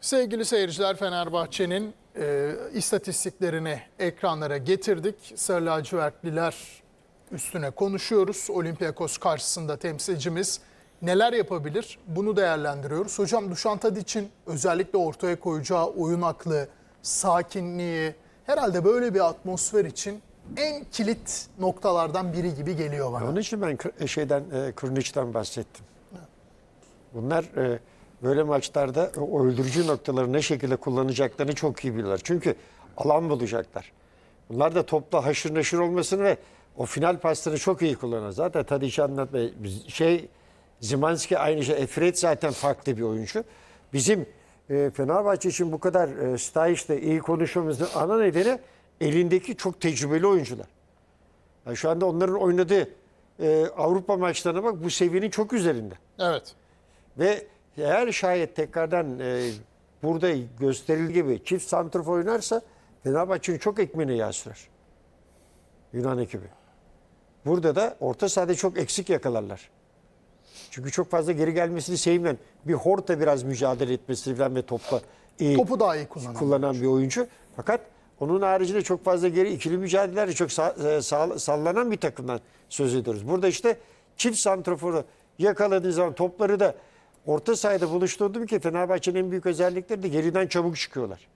Sevgili seyirciler Fenerbahçe'nin e, istatistiklerini ekranlara getirdik. Sarı lacivertliler üstüne konuşuyoruz. Olympiakos karşısında temsilcimiz neler yapabilir bunu değerlendiriyoruz. Hocam Duşantad için özellikle ortaya koyacağı oyun aklı, sakinliği herhalde böyle bir atmosfer için en kilit noktalardan biri gibi geliyor bana. Onun için ben şeyden, e, Kurniç'ten bahsettim. Bunlar... E, böyle maçlarda öldürücü noktaları ne şekilde kullanacaklarını çok iyi bilirler. Çünkü alan bulacaklar. Bunlar da topla haşır neşir olmasını ve o final pastını çok iyi kullanır. Zaten Tadic'i anlatma şey Zimanski aynı şey. Efret zaten farklı bir oyuncu. Bizim e, Fenerbahçe için bu kadar e, Stahiş'le iyi konuşmamızın ana nedeni elindeki çok tecrübeli oyuncular. Yani şu anda onların oynadığı e, Avrupa maçlarına bak bu seviyenin çok üzerinde. Evet. Ve eğer şayet tekrardan e, burada gösterildiği gibi çift santrifor oynarsa Fenerbahçe'nin çok ekmeğini yaslar. Yunan ekibi. Burada da orta sahada çok eksik yakalarlar. Çünkü çok fazla geri gelmesini sevmem. bir Horta biraz mücadele etmesi bilen ve topla iyi, e, topu daha iyi kullanan, kullanan bir oyuncu. Fakat onun haricinde çok fazla geri ikili mücadeleler çok sa e, sa sallanan bir takımdan söz ediyoruz. Burada işte çift santraforu yakaladığınız zaman topları da Orta sahada buluşturdum ki Fenerbahçe'nin en büyük özellikleri de geriden çabuk çıkıyorlar.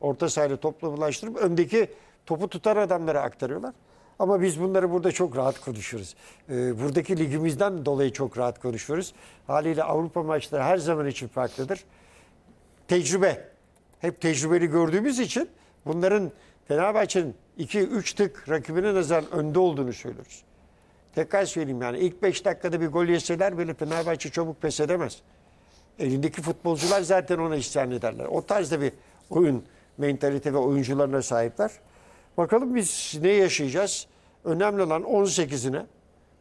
Orta sahayla toplamlaştırıp öndeki topu tutar adamlara aktarıyorlar. Ama biz bunları burada çok rahat konuşuyoruz. Ee, buradaki ligimizden dolayı çok rahat konuşuyoruz. Haliyle Avrupa maçları her zaman için farklıdır. Tecrübe. Hep tecrübeli gördüğümüz için bunların Fenerbahçe'nin 2-3 tık rakibine nazaran önde olduğunu söylüyoruz. Tekrar söyleyeyim yani ilk 5 dakikada bir gol yeseler bile Fenerbahçe çabuk pes edemez elindeki futbolcular zaten ona isyan ederler. O tarzda bir oyun mentalite ve oyuncularına sahipler. Bakalım biz ne yaşayacağız? Önemli olan 18'ine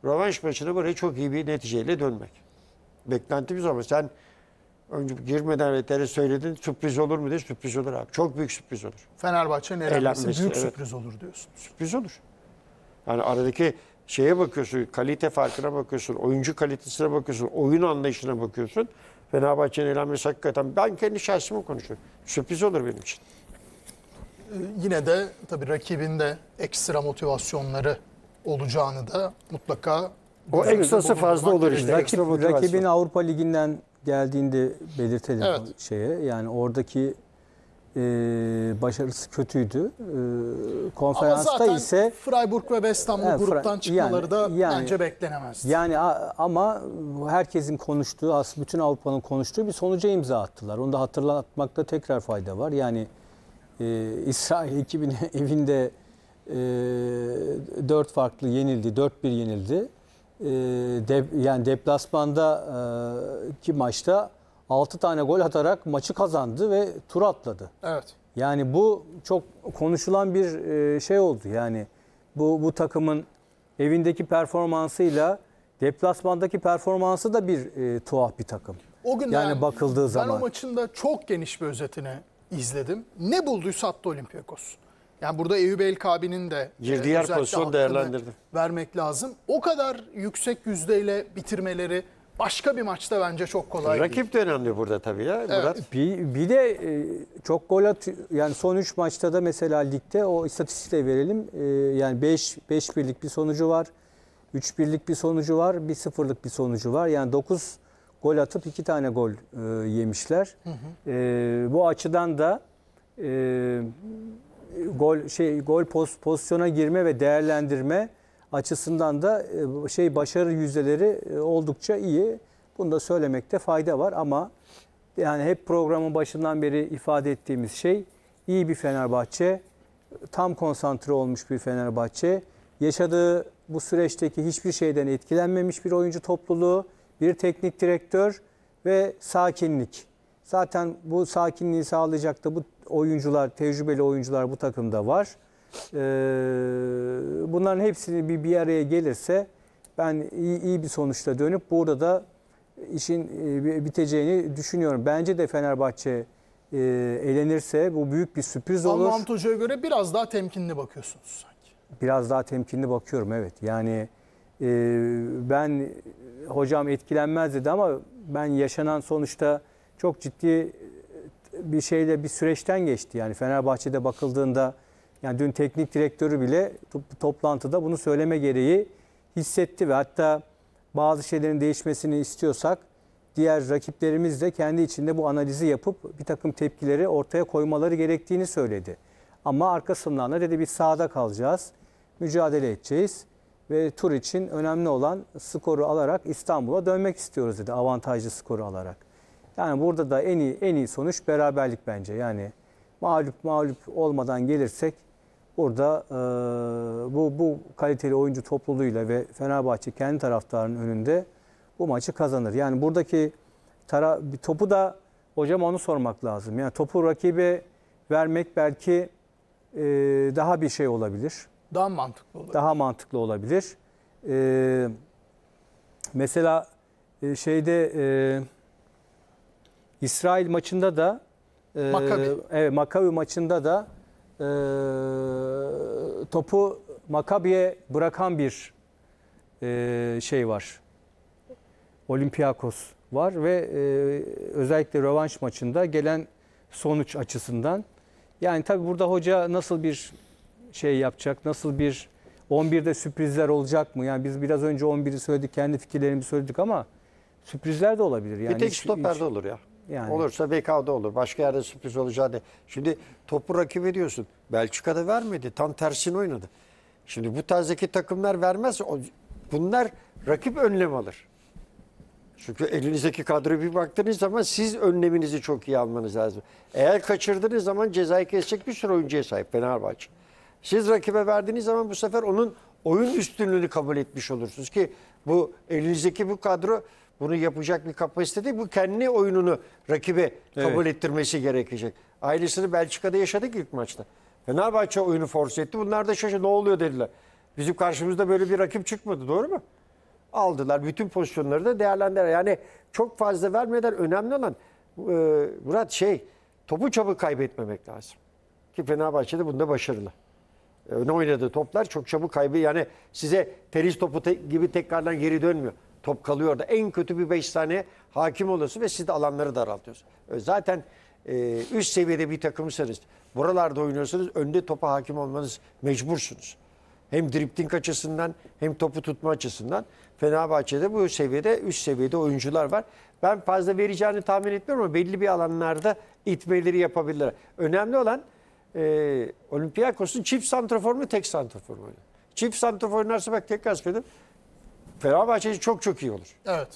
rövanş maçına buraya çok iyi bir neticeyle dönmek. Beklentimiz ama sen önce girmeden Eter'e söyledin sürpriz olur mu diye sürpriz olur abi. Çok büyük sürpriz olur. ne eğlenmesi büyük evet. sürpriz olur diyorsun. Sürpriz olur. Yani aradaki şeye bakıyorsun, kalite farkına bakıyorsun, oyuncu kalitesine bakıyorsun, oyun anlayışına bakıyorsun. Fenerbahçe'nin elenmesi hakikaten ben kendi şahsımı konuşuyorum. Sürpriz olur benim için. Ee, yine de tabii rakibinde ekstra motivasyonları olacağını da mutlaka o ekstrası fazla olur işte. Rakip, rakibin Avrupa Ligi'nden geldiğinde belirtelim evet. şeye. Yani oradaki e, başarısı kötüydü. E, konferansta Ama zaten ise Freiburg ve West Ham e, ee, gruptan çıkmaları yani, da yani, bence beklenemez. Yani a, ama herkesin konuştuğu, aslında bütün Avrupa'nın konuştuğu bir sonuca imza attılar. Onu da hatırlatmakta tekrar fayda var. Yani e, İsrail 2000 evinde e, 4 farklı yenildi, dört bir yenildi. E, de, yani deplasmandaki e, maçta 6 tane gol atarak maçı kazandı ve tur atladı. Evet. Yani bu çok konuşulan bir e, şey oldu. Yani bu bu takımın evindeki performansıyla deplasmandaki performansı da bir e, tuhaf bir takım. O gün yani ben, bakıldığı zaman. Ben o maçın da çok geniş bir özetini izledim. Ne bulduysa attı Olympiakos. Yani burada Eyüp Elkabi'nin de girdiği e, yer pozisyon değerlendirdim. Vermek lazım. O kadar yüksek yüzdeyle bitirmeleri başka bir maçta bence çok kolay Rakip de önemli burada tabii ya evet. Murat. Bir, bir de e, çok gol at yani son 3 maçta da mesela ligde o istatistikle verelim. E, yani 5 5 birlik bir sonucu var. 3 birlik bir sonucu var. 1 sıfırlık bir sonucu var. Yani 9 gol atıp 2 tane gol e, yemişler. Hı hı. bu açıdan da gol şey gol poz, pozisyona girme ve değerlendirme açısından da e, şey başarı yüzdeleri e, oldukça iyi. Bunu da söylemekte fayda var ama yani hep programın başından beri ifade ettiğimiz şey iyi bir Fenerbahçe, tam konsantre olmuş bir Fenerbahçe, yaşadığı bu süreçteki hiçbir şeyden etkilenmemiş bir oyuncu topluluğu, bir teknik direktör ve sakinlik. Zaten bu sakinliği sağlayacak da bu oyuncular, tecrübeli oyuncular bu takımda var. Ee, bunların hepsini bir, bir araya gelirse ben iyi, iyi bir sonuçla dönüp burada da işin e, biteceğini düşünüyorum. Bence de Fenerbahçe e, elenirse bu büyük bir sürpriz olur. Anlam Hoca'ya göre biraz daha temkinli bakıyorsunuz sanki. Biraz daha temkinli bakıyorum evet. Yani e, ben hocam etkilenmez dedi ama ben yaşanan sonuçta çok ciddi e, bir şeyle bir süreçten geçti. Yani Fenerbahçe'de bakıldığında yani dün teknik direktörü bile toplantıda bunu söyleme gereği hissetti ve hatta bazı şeylerin değişmesini istiyorsak diğer rakiplerimiz de kendi içinde bu analizi yapıp bir takım tepkileri ortaya koymaları gerektiğini söyledi. Ama arkasından da dedi bir sahada kalacağız, mücadele edeceğiz ve tur için önemli olan skoru alarak İstanbul'a dönmek istiyoruz dedi avantajlı skoru alarak. Yani burada da en iyi en iyi sonuç beraberlik bence. Yani mağlup mağlup olmadan gelirsek Orada e, bu, bu kaliteli oyuncu topluluğuyla ve Fenerbahçe kendi taraftarının önünde bu maçı kazanır. Yani buradaki tara, topu da hocam onu sormak lazım. Yani topu rakibe vermek belki e, daha bir şey olabilir. Daha mantıklı olabilir. Daha mantıklı olabilir. E, mesela e, şeyde e, İsrail maçında da e, Makabi. Evet, Makabi maçında da e, topu Makabi'ye bırakan bir e, şey var. Olympiakos var ve e, özellikle rövanş maçında gelen sonuç açısından. Yani tabi burada hoca nasıl bir şey yapacak, nasıl bir 11'de sürprizler olacak mı? Yani biz biraz önce 11'i söyledik, kendi fikirlerimizi söyledik ama sürprizler de olabilir. Yani bir tek stoperde olur ya. Yani. Olursa BK'da olur. Başka yerde sürpriz olacağı değil. Şimdi topu rakip diyorsun. Belçika'da vermedi. Tam tersini oynadı. Şimdi bu tarzdaki takımlar vermez. Bunlar rakip önlem alır. Çünkü elinizdeki kadroyu bir baktığınız zaman siz önleminizi çok iyi almanız lazım. Eğer kaçırdığınız zaman cezayı kesecek bir sürü oyuncuya sahip Fenerbahçe. Siz rakibe verdiğiniz zaman bu sefer onun oyun üstünlüğünü kabul etmiş olursunuz ki bu elinizdeki bu kadro bunu yapacak bir kapasite değil. Bu kendi oyununu rakibe kabul ettirmesi gerekecek. Ailesini Belçika'da yaşadık ilk maçta. Fenerbahçe oyunu force etti. Bunlar da şaşırdı. Ne oluyor dediler. Bizim karşımızda böyle bir rakip çıkmadı. Doğru mu? Aldılar. Bütün pozisyonları da değerlendiler. Yani çok fazla vermeden önemli olan e, Murat şey topu çabuk kaybetmemek lazım. Ki Fenerbahçe de bunda başarılı. E, öne oynadığı toplar çok çabuk kaybı. Yani size tenis topu te gibi tekrardan geri dönmüyor top kalıyor da en kötü bir 5 tane hakim oluyorsun ve siz de alanları daraltıyorsunuz. E, zaten e, üst seviyede bir takımsınız. Buralarda oynuyorsunuz. Önde topa hakim olmanız mecbursunuz. Hem dripting açısından hem topu tutma açısından Fenerbahçe'de bu seviyede üst seviyede oyuncular var. Ben fazla vereceğini tahmin etmiyorum ama belli bir alanlarda itmeleri yapabilirler. Önemli olan e, Olympiakos'un çift santrafor mu tek santrafor mu? Çift santrafor oynarsa bak tekrar söyledim Fenerbahçe çok çok iyi olur. Evet.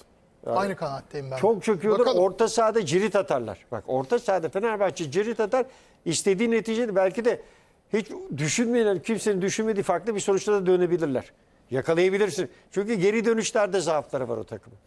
Yani Aynı kanattayım ben. Çok çok çöküyordur. Bakalım. Orta sahada cirit atarlar. Bak orta sahada Fenerbahçe cirit atar. İstediği neticede belki de hiç düşünmeyen, kimsenin düşünmediği farklı bir sonuçta da dönebilirler. Yakalayabilirsin. Çünkü geri dönüşlerde zaafları var o takımın.